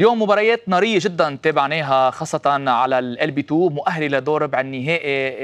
اليوم مباريات ناريه جدا تابعناها خاصه على ال بي 2 مؤهله لدور ربع النهائي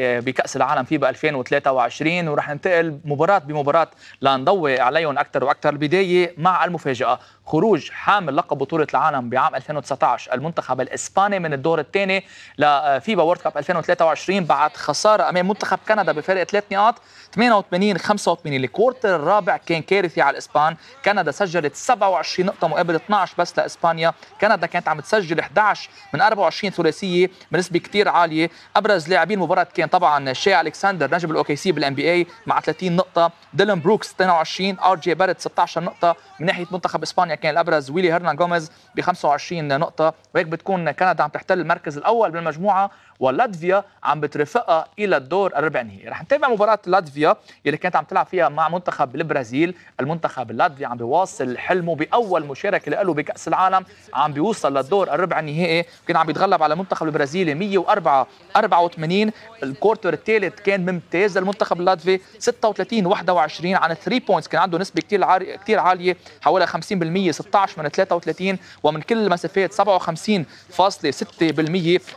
آه، بكاس العالم فيبا 2023 ورح ننتقل مباراه بمباراه لنضوي عليهم اكثر واكثر البداية مع المفاجاه خروج حامل لقب بطوله العالم بعام 2019 المنتخب الاسباني من الدور الثاني لفيبا وورد كاب 2023 بعد خساره امام منتخب كندا بفارق ثلاث نقاط 88 85 الكورتر الرابع كان كارثي على الاسبان كندا سجلت 27 نقطه مقابل 12 بس لاسبانيا كندا كانت عم تسجل 11 من 24 ثلاثيه بنسبه كثير عاليه ابرز لاعبين المباراه كان طبعا شي الكسندر نجم الاوكي سي بالان بي اي مع 30 نقطه ديلان بروكس 22 ار جي بارت 16 نقطه من ناحيه منتخب اسبانيا كان الابرز ويلي هرنان جوميز ب 25 نقطه وهيك بتكون كندا عم تحتل المركز الاول بالمجموعه ولاتفيا عم بترافقها الى الدور الربع نهائي رح نتابع مباراه لاتفيا اللي كانت عم تلعب فيها مع منتخب البرازيل المنتخب اللاتفي عم بيواصل حلمه باول مشاركه له بكاس العالم عم بيوصل للدور الربع النهائي كان عم بيتغلب على المنتخب البرازيلي 104 84 الكورتر الثالث كان ممتاز للمنتخب اللاتفي 36 21 عن 3 بوينتس كان عنده نسبه كثير عاليه كثير عاليه حوالي 50% 16 من 33 ومن كل المسافات 57.6%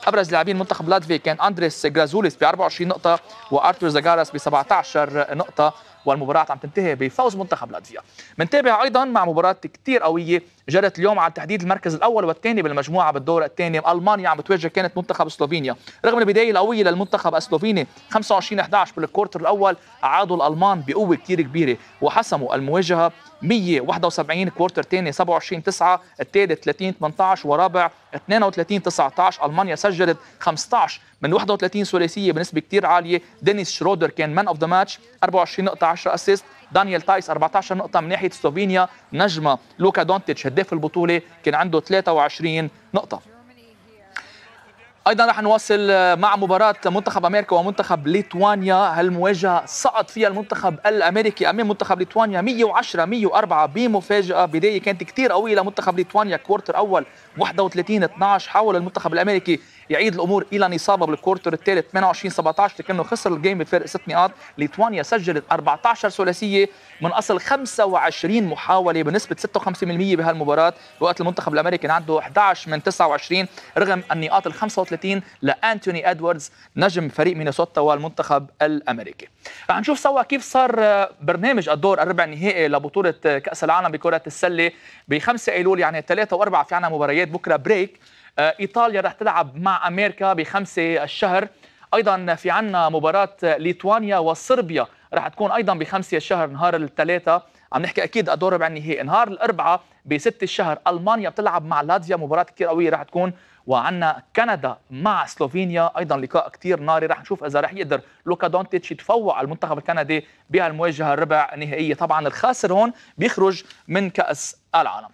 ابرز لاعبين المنتخب اللاتفي كان اندريس جرازوليس ب 24 نقطه وارتور زاغاراس ب 17 نقطه والمباراه عم تنتهي بفوز منتخب لاتفيا منتابع ايضا مع مباراه كتير قويه جرت اليوم على تحديد المركز الاول والثاني بالمجموعه بالدور الثاني المانيا عم بتواجه كانت منتخب سلوفينيا رغم البدايه القويه للمنتخب السلوفيني 25 11 بالكورتر الاول عادوا الالمان بقوه كتير كبيره وحسموا المواجهه 171 كوارتر ثاني 27 9 الثالث 30 18 ورابع 32 19 المانيا سجلت 15 من 31 ثلاثيه بنسبه كثير عاليه دينيس شرودر كان مان اوف ذا ماتش 24 نقطه 10 اسيست دانيال تايس 14 نقطه من ناحيه سلوفينيا نجمه لوكا دونتيتش هداف البطوله كان عنده 23 نقطه ايضا رح نواصل آه، مع مباراه منتخب امريكا ومنتخب ليتوانيا هالمواجهه سقط فيها المنتخب الامريكي امام منتخب ليتوانيا 110 104 بمفاجاه بدايه كانت كثير قويه لمنتخب ليتوانيا كوارتر اول 31 12 حاول المنتخب الامريكي يعيد الامور الى نصابه بالكورتر الثالث 28 17 لكنه خسر الجيم بفارق ست نقاط ليتوانيا سجلت 14 ثلاثيه من اصل 25 محاوله بنسبه 56% بهالمباراه بوقت المنتخب الامريكي عنده 11 من 29 رغم النقاط ال 35 لانتوني ادواردز نجم فريق مينيسوتا والمنتخب الامريكي رح نشوف سوا كيف صار آه، برنامج الدور الربع النهائي لبطوله آه، كاس العالم بكره السله ب 5 ايلول يعني 3 و4 في عنا مباريات بكره بريك آه، ايطاليا رح تلعب مع امريكا بخمسة الشهر ايضا في عنا مباراه ليتوانيا وصربيا رح تكون ايضا بخمسة الشهر نهار الثلاثاء عم نحكي اكيد ادوار ربع النهائي نهار الاربعاء بستة الشهر المانيا بتلعب مع لاتفيا مباراه كثير قويه رح تكون وعندنا كندا مع سلوفينيا ايضا لقاء كثير ناري رح نشوف اذا رح يقدر لوكا دونتيتش يتفوق على المنتخب الكندي بهالمواجهه الربع نهائيه طبعا الخاسر هون بيخرج من كاس العالم